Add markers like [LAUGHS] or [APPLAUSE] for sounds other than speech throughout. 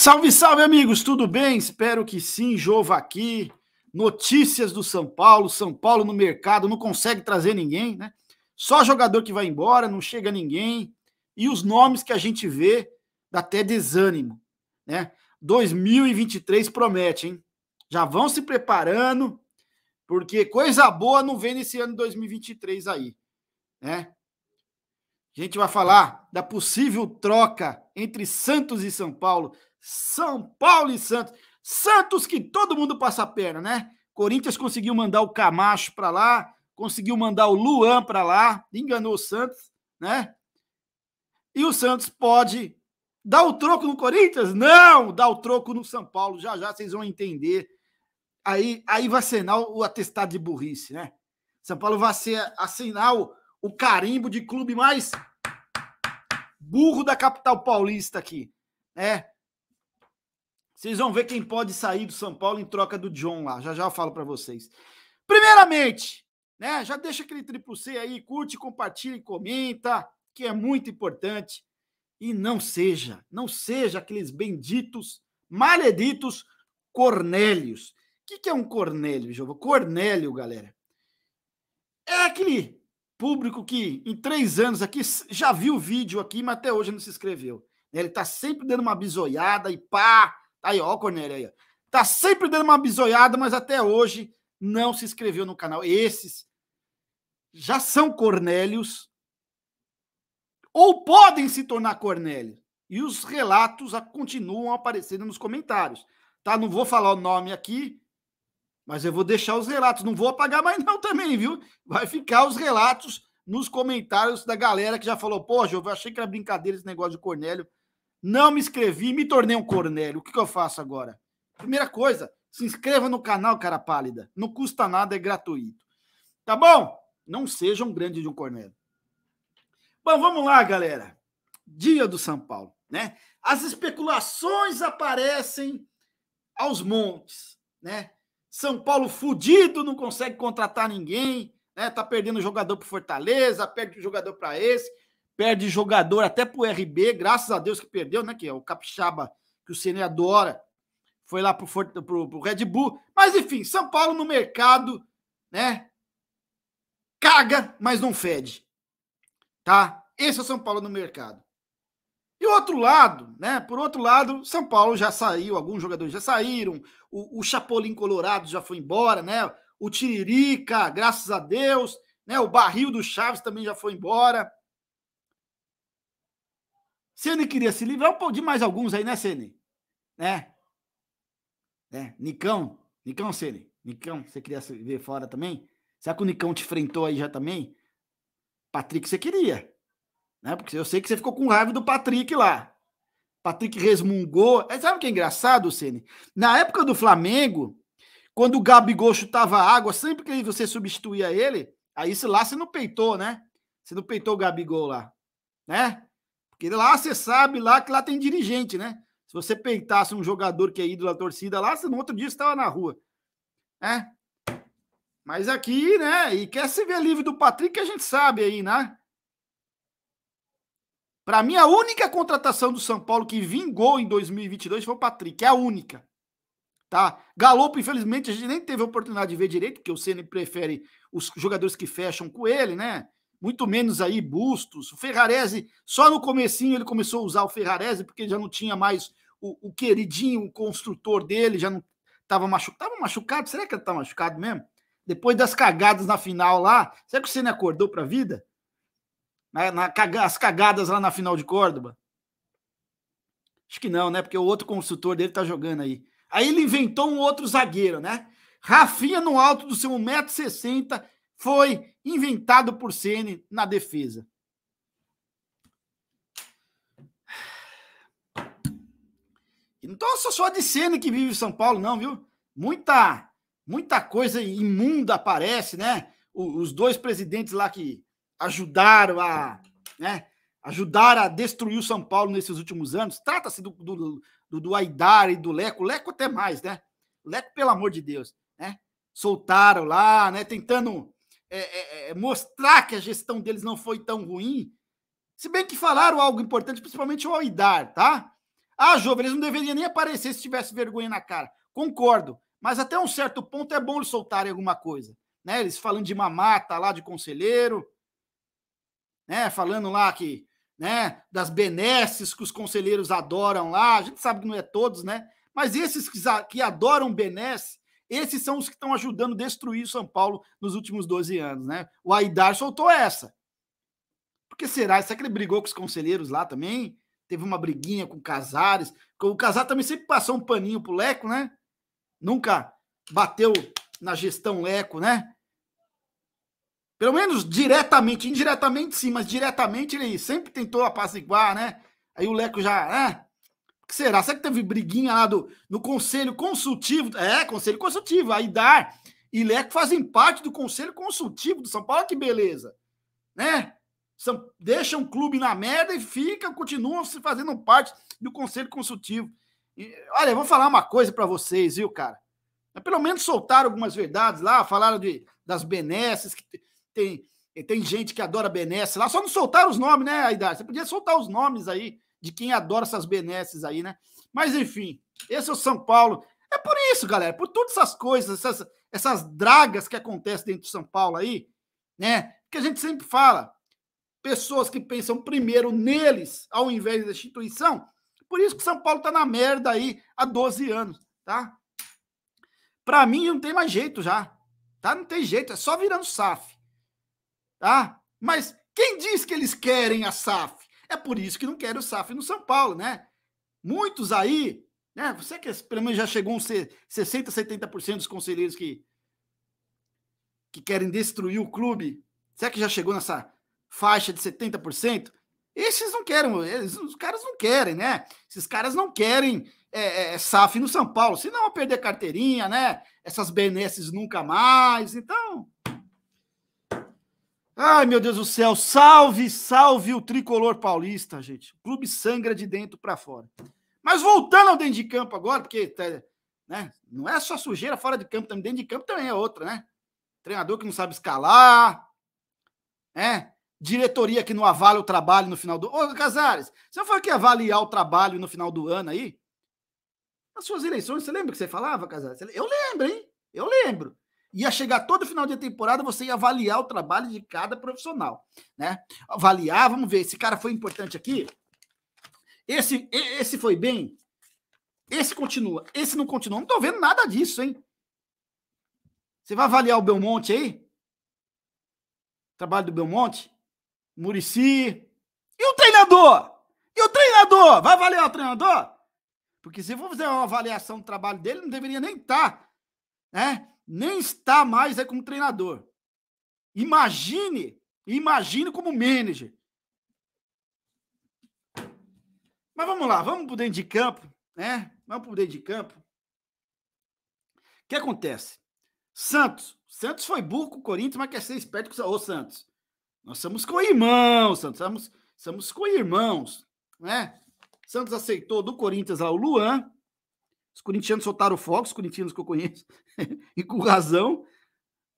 Salve, salve, amigos! Tudo bem? Espero que sim. Jova aqui. Notícias do São Paulo. São Paulo no mercado não consegue trazer ninguém, né? Só jogador que vai embora, não chega ninguém. E os nomes que a gente vê dá até desânimo, né? 2023 promete, hein? Já vão se preparando, porque coisa boa não vem nesse ano 2023 aí, né? A gente vai falar da possível troca entre Santos e São Paulo. São Paulo e Santos. Santos que todo mundo passa a perna, né? Corinthians conseguiu mandar o Camacho para lá, conseguiu mandar o Luan para lá, enganou o Santos, né? E o Santos pode dar o troco no Corinthians? Não, dá o troco no São Paulo. Já já vocês vão entender. Aí, aí vai assinar o atestado de burrice, né? São Paulo vai ser, assinar o, o carimbo de clube mais burro da capital paulista aqui, né? Vocês vão ver quem pode sair do São Paulo em troca do John lá. Já já eu falo para vocês. Primeiramente, né? Já deixa aquele triplo C aí, curte, compartilha e comenta, que é muito importante. E não seja, não seja aqueles benditos, maleditos Cornélios. O que, que é um Cornélio, Jova? Cornélio, galera. É aquele público que em três anos aqui já viu o vídeo aqui, mas até hoje não se inscreveu. Ele está sempre dando uma bisoiada e pá, Tá aí, ó, Cornélio, aí. Tá sempre dando uma bisoiada, mas até hoje não se inscreveu no canal. Esses já são Cornélios ou podem se tornar Cornélio. E os relatos continuam aparecendo nos comentários. Tá? Não vou falar o nome aqui, mas eu vou deixar os relatos. Não vou apagar mais, não, também, viu? Vai ficar os relatos nos comentários da galera que já falou: pô, Jovem, eu achei que era brincadeira esse negócio de Cornélio não me inscrevi, me tornei um Cornélio. O que, que eu faço agora? Primeira coisa, se inscreva no canal, cara pálida. Não custa nada, é gratuito. Tá bom? Não seja um grande de um Cornélio. Bom, vamos lá, galera. Dia do São Paulo, né? As especulações aparecem aos montes, né? São Paulo fudido, não consegue contratar ninguém, né? Tá perdendo jogador para Fortaleza, perde jogador para esse perde jogador até pro RB, graças a Deus que perdeu, né? Que é o Capixaba, que o Ceni adora, foi lá pro Red Bull. Mas enfim, São Paulo no mercado, né? Caga, mas não fede. Tá? Esse é o São Paulo no mercado. E outro lado, né? Por outro lado, São Paulo já saiu, alguns jogadores já saíram, o, o Chapolin Colorado já foi embora, né? O Tiririca, graças a Deus, né? O barril do Chaves também já foi embora. Sene queria se livrar de mais alguns aí, né, Ceni? Né? né? Nicão, Nicão Ceni, Nicão, você queria se ver fora também? Será que o Nicão te enfrentou aí já também? Patrick, você queria, né? Porque eu sei que você ficou com raiva do Patrick lá. Patrick resmungou. É, sabe o que é engraçado, Ceni? Na época do Flamengo, quando o Gabigol chutava água, sempre que você substituía ele, aí se lá você não peitou, né? Você não peitou o Gabigol lá, né? Porque lá você sabe lá que lá tem dirigente, né? Se você peitasse um jogador que é ídolo da torcida lá, no outro dia estava na rua. É. Mas aqui, né? E quer se ver livre do Patrick, a gente sabe aí, né? Para mim, a única contratação do São Paulo que vingou em 2022 foi o Patrick. É a única. Tá? Galopo, infelizmente, a gente nem teve a oportunidade de ver direito, porque o Ceni prefere os jogadores que fecham com ele, né? muito menos aí Bustos. O Ferrarese, só no comecinho ele começou a usar o Ferrarese, porque já não tinha mais o, o queridinho, o construtor dele, já não estava machucado. Estava machucado? Será que ele está machucado mesmo? Depois das cagadas na final lá, será que o Senna acordou para a vida? Na, na, as cagadas lá na final de Córdoba? Acho que não, né? Porque o outro construtor dele tá jogando aí. Aí ele inventou um outro zagueiro, né? Rafinha no alto do seu 1,60m, foi inventado por Ceni na defesa. Então não estou só de Ceni que vive em São Paulo, não, viu? Muita, muita coisa imunda aparece, né? os dois presidentes lá que ajudaram a, né? Ajudaram a destruir o São Paulo nesses últimos anos. Trata-se do, do, do, do Aidar e do Leco. Leco até mais, né? Leco, pelo amor de Deus, né? Soltaram lá, né? Tentando é é, é, é, mostrar que a gestão deles não foi tão ruim. Se bem que falaram algo importante, principalmente o Alidar, tá? Ah, Jovem, eles não deveriam nem aparecer se tivesse vergonha na cara. Concordo, mas até um certo ponto é bom eles soltarem alguma coisa. Né? Eles falando de mamata lá, de conselheiro, né? falando lá que né, das benesses que os conselheiros adoram lá. A gente sabe que não é todos, né? Mas esses que, que adoram benesse esses são os que estão ajudando a destruir o São Paulo nos últimos 12 anos, né? O Aidar soltou essa. Porque será? Será que ele brigou com os conselheiros lá também? Teve uma briguinha com o Casares. O Casar também sempre passou um paninho pro Leco, né? Nunca bateu na gestão Leco, né? Pelo menos diretamente, indiretamente sim, mas diretamente ele sempre tentou apaziguar, né? Aí o Leco já, ah, que será? Será que teve briguinha lá do, no Conselho Consultivo? É, Conselho Consultivo, a IDAR e Leco fazem parte do Conselho Consultivo do São Paulo, que beleza, né? São, deixa um clube na merda e ficam, continuam se fazendo parte do Conselho Consultivo. E, olha, vou falar uma coisa para vocês, viu, cara? É, pelo menos soltaram algumas verdades lá, falaram de, das benesses, que tem, tem gente que adora benesse lá, só não soltaram os nomes, né, Aidar? Você podia soltar os nomes aí, de quem adora essas benesses aí, né? Mas enfim, esse é o São Paulo. É por isso, galera, por todas essas coisas, essas, essas dragas que acontecem dentro de São Paulo aí, né? Que a gente sempre fala, pessoas que pensam primeiro neles ao invés da instituição. Por isso que São Paulo tá na merda aí há 12 anos, tá? Para mim não tem mais jeito já. Tá? Não tem jeito, é só virando SAF. Tá? Mas quem diz que eles querem a SAF? É por isso que não quer o SAF no São Paulo, né? Muitos aí, né? Você que é, pelo menos já chegou uns 60%, 70% dos conselheiros que, que querem destruir o clube. Será que já chegou nessa faixa de 70%? Esses não querem, eles, os caras não querem, né? Esses caras não querem é, é, é SAF no São Paulo, senão vão perder carteirinha, né? Essas benesses nunca mais. Então, Ai, meu Deus do céu, salve, salve o tricolor paulista, gente. O clube sangra de dentro para fora. Mas voltando ao dentro de campo agora, porque tá, né, não é só sujeira fora de campo, também dentro de campo também é outra, né? Treinador que não sabe escalar, né? Diretoria que não avala o trabalho no final do. Ô, Casares, você foi que avaliar o trabalho no final do ano aí? As suas eleições, você lembra que você falava, Casares? Eu lembro, hein? Eu lembro ia chegar todo final de temporada, você ia avaliar o trabalho de cada profissional, né? Avaliar, vamos ver, esse cara foi importante aqui, esse, esse foi bem, esse continua, esse não continua, não tô vendo nada disso, hein? Você vai avaliar o Belmonte aí? trabalho do Belmonte? Murici? E o treinador? E o treinador? Vai avaliar o treinador? Porque se for fazer uma avaliação do trabalho dele, não deveria nem estar, tá, né? nem está mais aí como treinador. Imagine, imagine como manager. Mas vamos lá, vamos para dentro de campo, né? Vamos para dentro de campo. O que acontece? Santos. Santos foi burro com o Corinthians, mas quer ser esperto com o Santos. Nós somos co-irmãos, Santos. Somos, somos co-irmãos, né? Santos aceitou do Corinthians ao Luan, os corintianos soltaram o foco, os corintianos que eu conheço, [LAUGHS] e com razão.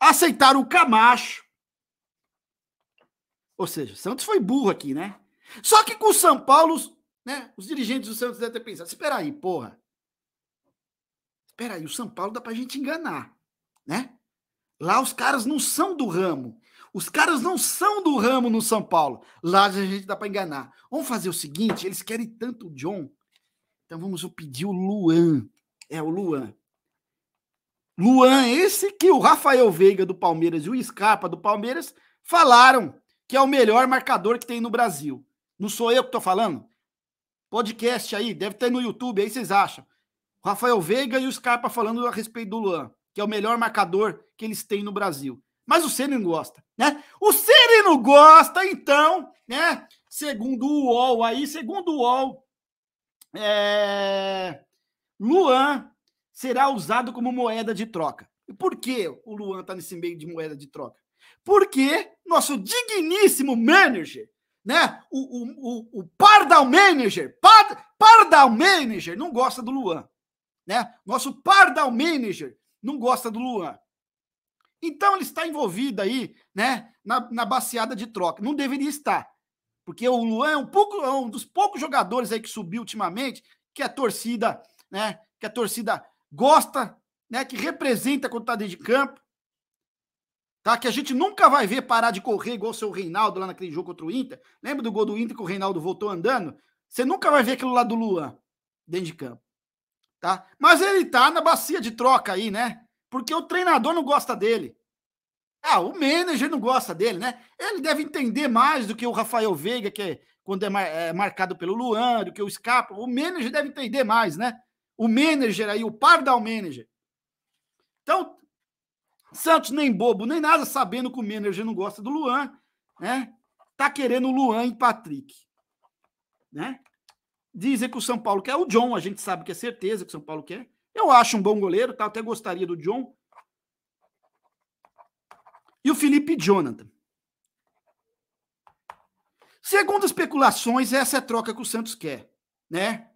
Aceitaram o Camacho. Ou seja, Santos foi burro aqui, né? Só que com o São Paulo, né, os dirigentes do Santos devem ter pensado: espera aí, porra. Espera aí, o São Paulo dá pra gente enganar, né? Lá os caras não são do ramo. Os caras não são do ramo no São Paulo. Lá a gente dá para enganar. Vamos fazer o seguinte: eles querem tanto o John então vamos pedir o Luan. É o Luan. Luan, esse que o Rafael Veiga do Palmeiras e o Scarpa do Palmeiras falaram que é o melhor marcador que tem no Brasil. Não sou eu que estou falando? Podcast aí, deve ter no YouTube, aí vocês acham. O Rafael Veiga e o Scarpa falando a respeito do Luan, que é o melhor marcador que eles têm no Brasil. Mas o Ceni não gosta, né? O Ceni não gosta, então, né? Segundo o UOL aí, segundo o UOL, é, Luan será usado como moeda de troca. E Por que o Luan está nesse meio de moeda de troca? Porque nosso digníssimo manager, né? O, o, o, o Pardal Manager, Pard, Pardal Manager não gosta do Luan. Né? Nosso Pardal Manager não gosta do Luan. Então ele está envolvido aí, né, na, na baseada de troca. Não deveria estar. Porque o Luan é um, pouco, é um dos poucos jogadores aí que subiu ultimamente, que a torcida, né? Que a torcida gosta, né? Que representa quando tá dentro de campo. Tá? Que a gente nunca vai ver parar de correr igual o seu Reinaldo lá naquele jogo contra o Inter. Lembra do gol do Inter que o Reinaldo voltou andando? Você nunca vai ver aquilo lá do Luan dentro de campo. Tá? Mas ele tá na bacia de troca aí, né? Porque o treinador não gosta dele. Ah, o manager não gosta dele, né? Ele deve entender mais do que o Rafael Veiga, que é, quando é, mar, é marcado pelo Luan, do que o Scarpa. O manager deve entender mais, né? O manager aí, o pardal manager. Então, Santos nem bobo, nem nada, sabendo que o manager não gosta do Luan, né? Tá querendo o Luan e Patrick, né? Dizem que o São Paulo quer o John, a gente sabe que é certeza que o São Paulo quer. Eu acho um bom goleiro, tá? Eu até gostaria do John, e o Felipe Jonathan. Segundo especulações, essa é a troca que o Santos quer, né?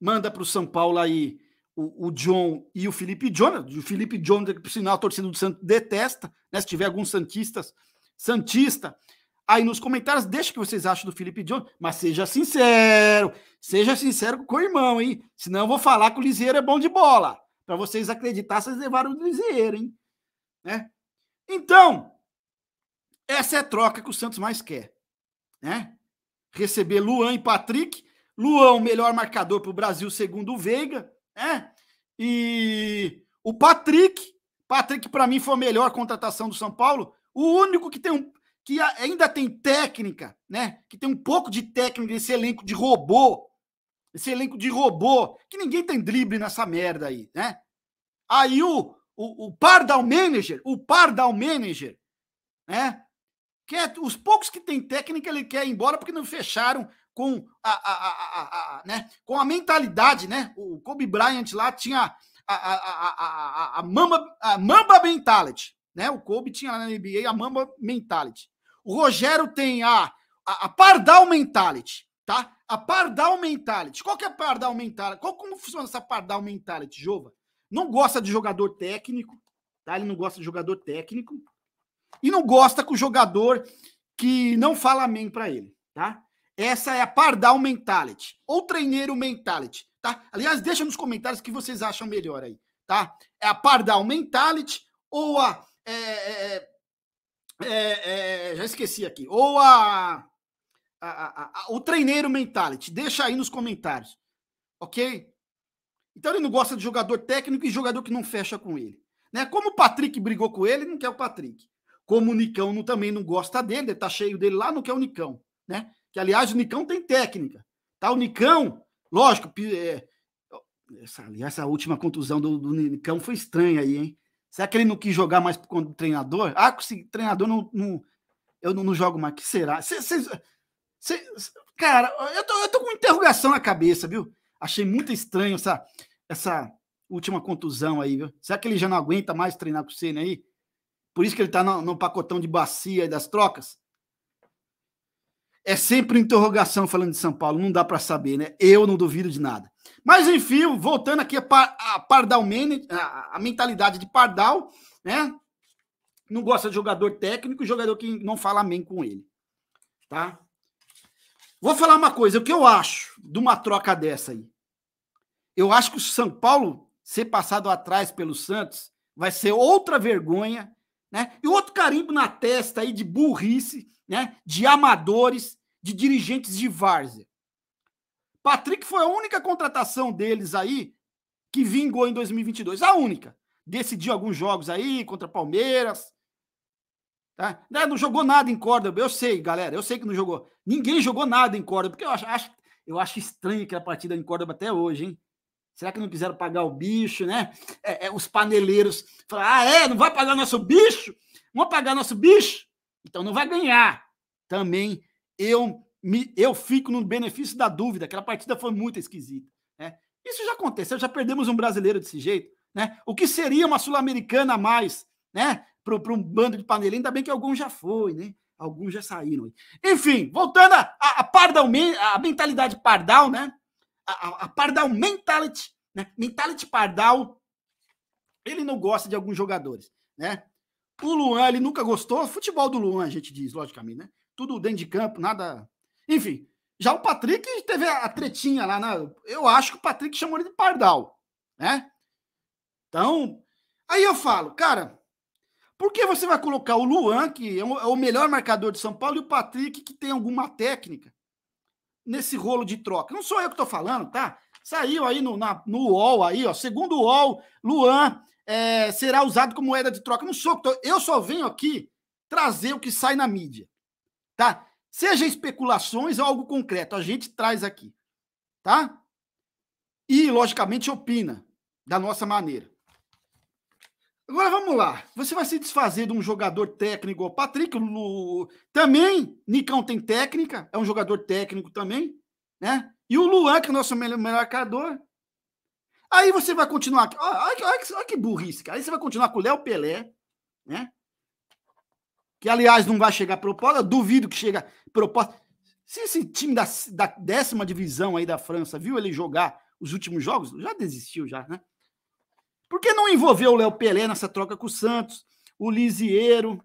Manda para o São Paulo aí o, o, John e o Felipe Jonathan. O Felipe Jonathan, que por sinal a torcida do Santos detesta, né? Se tiver alguns Santistas, Santista, aí nos comentários, deixa o que vocês acham do Felipe Jonathan, mas seja sincero, seja sincero com o irmão, hein? Senão eu vou falar que o Liseiro é bom de bola. Para vocês acreditar, vocês levaram o Liseiro, hein? Né? Então, essa é a troca que o Santos mais quer. Né? Receber Luan e Patrick. Luan, o melhor marcador para o Brasil, segundo o Veiga. Né? E o Patrick. Patrick, para mim, foi a melhor contratação do São Paulo. O único que tem um, que ainda tem técnica, né? Que tem um pouco de técnica esse elenco de robô. Esse elenco de robô, que ninguém tem drible nessa merda aí, né? Aí o, o, o Pardal Manager, o Pardal Manager, né? Quer, os poucos que tem técnica, ele quer ir embora porque não fecharam com a, a, a, a né? com a mentalidade, né? O Kobe Bryant lá tinha a, a, mamba, a mamba mentality, né? O Kobe tinha lá na NBA a mamba mentality. O Rogério tem a, a, pardal mentality, tá? A pardal mentality. Qual que é a pardal mentality? Qual, como funciona essa pardal mentality, Jova? Não gosta de jogador técnico, tá? Ele não gosta de jogador técnico. E não gosta com o jogador que não fala amém para ele, tá? Essa é a pardal mentality, ou treineiro mentality, tá? Aliás, deixa nos comentários o que vocês acham melhor aí, tá? É a pardal mentality ou a... É, é, é, é, é já esqueci aqui. Ou a, a, a, a, o treineiro mentality. Deixa aí nos comentários, ok? Então ele não gosta de jogador técnico e jogador que não fecha com ele. Né? Como o Patrick brigou com ele, não quer o Patrick. Como o Nicão não, também não gosta dele, tá cheio dele lá, não quer é o Nicão. Né? Que, aliás, o Nicão tem técnica. Tá? O Nicão, lógico, é, essa, aliás, essa última contusão do, do Nicão foi estranha aí, hein? Será que ele não quis jogar mais com o treinador? Ah, com esse treinador não, não eu não, não, jogo mais. que será? cara, eu tô, eu tô com interrogação na cabeça, viu? Achei muito estranho essa, essa última contusão aí, viu? Será que ele já não aguenta mais treinar com o Senna aí? Por isso que ele tá no, no pacotão de bacia das trocas? É sempre interrogação falando de São Paulo, não dá para saber, né? Eu não duvido de nada. Mas enfim, voltando aqui a, par, a Pardal a, a mentalidade de Pardal, né? Não gosta de jogador técnico, jogador que não fala amém com ele, tá? Vou falar uma coisa, o que eu acho de uma troca dessa aí? Eu acho que o São Paulo ser passado atrás pelo Santos vai ser outra vergonha, né? E outro carimbo na testa aí de burrice, né? De amadores, de dirigentes de várzea. Patrick foi a única contratação deles aí que vingou em 2022, a única. Decidiu alguns jogos aí contra Palmeiras, Tá? Né? Não jogou nada em Córdoba. Eu sei, galera. Eu sei que não jogou. Ninguém jogou nada em Córdoba. Porque eu acho, eu acho estranho aquela partida em Córdoba até hoje, hein? Será que não quiseram pagar o bicho, né? É, é, os paneleiros falaram: ah, é, não vai pagar nosso bicho? vai pagar nosso bicho? Então não vai ganhar. Também eu me, eu fico no benefício da dúvida. Aquela partida foi muito esquisita. Né? Isso já aconteceu, já perdemos um brasileiro desse jeito. Né? O que seria uma Sul-Americana a mais né? para um bando de paneleiros Ainda bem que algum já foi, né? alguns já saíram. Enfim, voltando à a, a, a, mentalidade pardal, né? a, a Pardal mentality, né? Mentality Pardal, ele não gosta de alguns jogadores, né? O Luan, ele nunca gostou. Futebol do Luan, a gente diz, logicamente, né? Tudo dentro de campo, nada. Enfim, já o Patrick teve a tretinha lá, né? Eu acho que o Patrick chamou ele de Pardal, né? Então, aí eu falo, cara, por que você vai colocar o Luan, que é o é melhor marcador de São Paulo, e o Patrick, que tem alguma técnica? nesse rolo de troca. Não sou eu que estou falando, tá? Saiu aí no, na, no UOL aí, ó. Segundo o UOL, Luan é, será usado como moeda de troca. Não sou, eu só venho aqui trazer o que sai na mídia, tá? Seja especulações ou algo concreto, a gente traz aqui, tá? E, logicamente, opina da nossa maneira. Agora vamos lá. Você vai se desfazer de um jogador técnico, o Patrick Lu... também, Nicão tem técnica, é um jogador técnico também, né? E o Luan, que é o nosso melhor marcador. Aí você vai continuar. Olha, olha, olha que burrice, cara. Aí você vai continuar com o Léo Pelé, né? Que, aliás, não vai chegar proposta. Duvido que chega proposta. Se esse time da, da décima divisão aí da França viu ele jogar os últimos jogos, já desistiu, já, né? Por que não envolveu o Léo Pelé nessa troca com o Santos? O Lisieiro.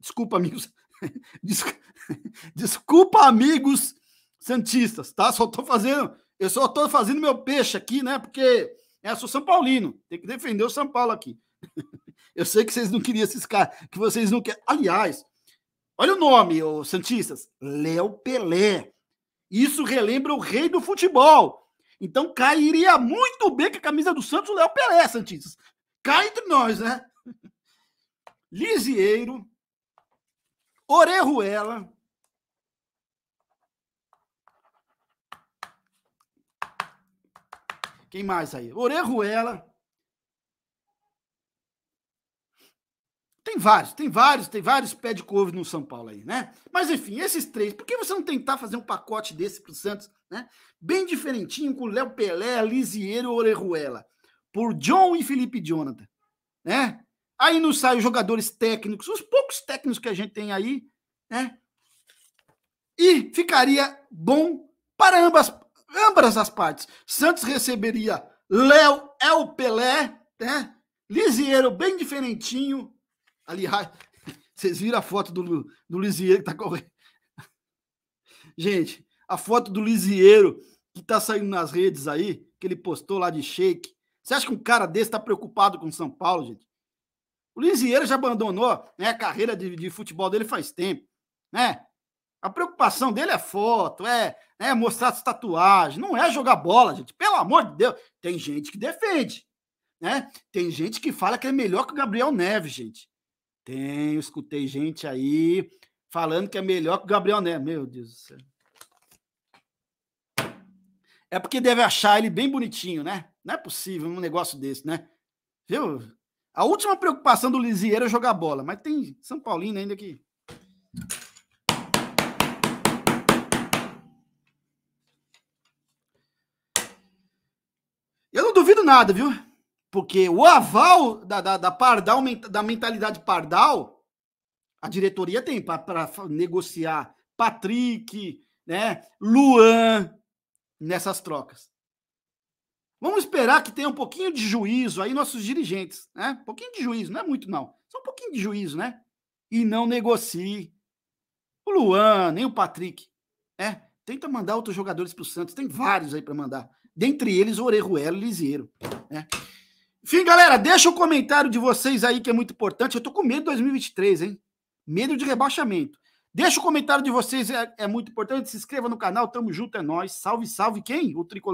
Desculpa, amigos. [LAUGHS] [LAUGHS] Desculpa, amigos santistas, tá? Só tô fazendo. Eu só tô fazendo meu peixe aqui, né? Porque é sou São Paulino. Tem que defender o São Paulo aqui. [LAUGHS] Eu sei que vocês não queriam esses caras. Que vocês não querem. Aliás, olha o nome, ô Santistas. Léo Pelé. Isso relembra o rei do futebol. Então cairia muito bem com a camisa do Santos o Léo Pelé, Santistas. Cai entre nós, né? [LAUGHS] Lisieiro, Orejuela, Quem mais aí? Orejuela. Tem vários, tem vários, tem vários pé de couve no São Paulo aí, né? Mas enfim, esses três, por que você não tentar fazer um pacote desse pro Santos, né? Bem diferentinho com Léo Pelé, Lisieiro e Orejuela, por John e Felipe Jonathan, né? Aí não saem jogadores técnicos, os poucos técnicos que a gente tem aí, né? E ficaria bom para ambas, ambas as partes. Santos receberia Léo, El Pelé, né? Lisieiro bem diferentinho, Aliás, [LAUGHS] vocês viram a foto do, do Lisieiro que tá correndo. [LAUGHS] Gente, a foto do Lisieiro que tá saindo nas redes aí, que ele postou lá de shake. Você acha que um cara desse tá preocupado com São Paulo, gente? O Lisieiro já abandonou né, a carreira de, de futebol dele faz tempo, né? A preocupação dele é foto, é, é mostrar as tatuagens, não é jogar bola, gente. Pelo amor de Deus, tem gente que defende, né? Tem gente que fala que é melhor que o Gabriel Neves, gente. Tem, eu escutei gente aí falando que é melhor que o Gabriel Neto. Meu Deus do céu. É porque deve achar ele bem bonitinho, né? Não é possível um negócio desse, né? Viu? A última preocupação do Lisieiro é jogar bola, mas tem São Paulino ainda aqui. Eu não duvido nada, viu? Porque o aval da, da, da Pardal, da mentalidade Pardal, a diretoria tem para negociar Patrick, né, Luan nessas trocas. Vamos esperar que tenha um pouquinho de juízo aí nossos dirigentes, né? Um pouquinho de juízo, não é muito não. Só um pouquinho de juízo, né? E não negocie o Luan, nem o Patrick, né? Tenta mandar outros jogadores para o Santos, tem vários aí para mandar. Dentre eles o e Lisieiro, né? Enfim, galera, deixa o comentário de vocês aí que é muito importante. Eu tô com medo de 2023, hein? Medo de rebaixamento. Deixa o comentário de vocês, é, é muito importante. Se inscreva no canal, tamo junto, é nós. Salve, salve quem? O tricolor.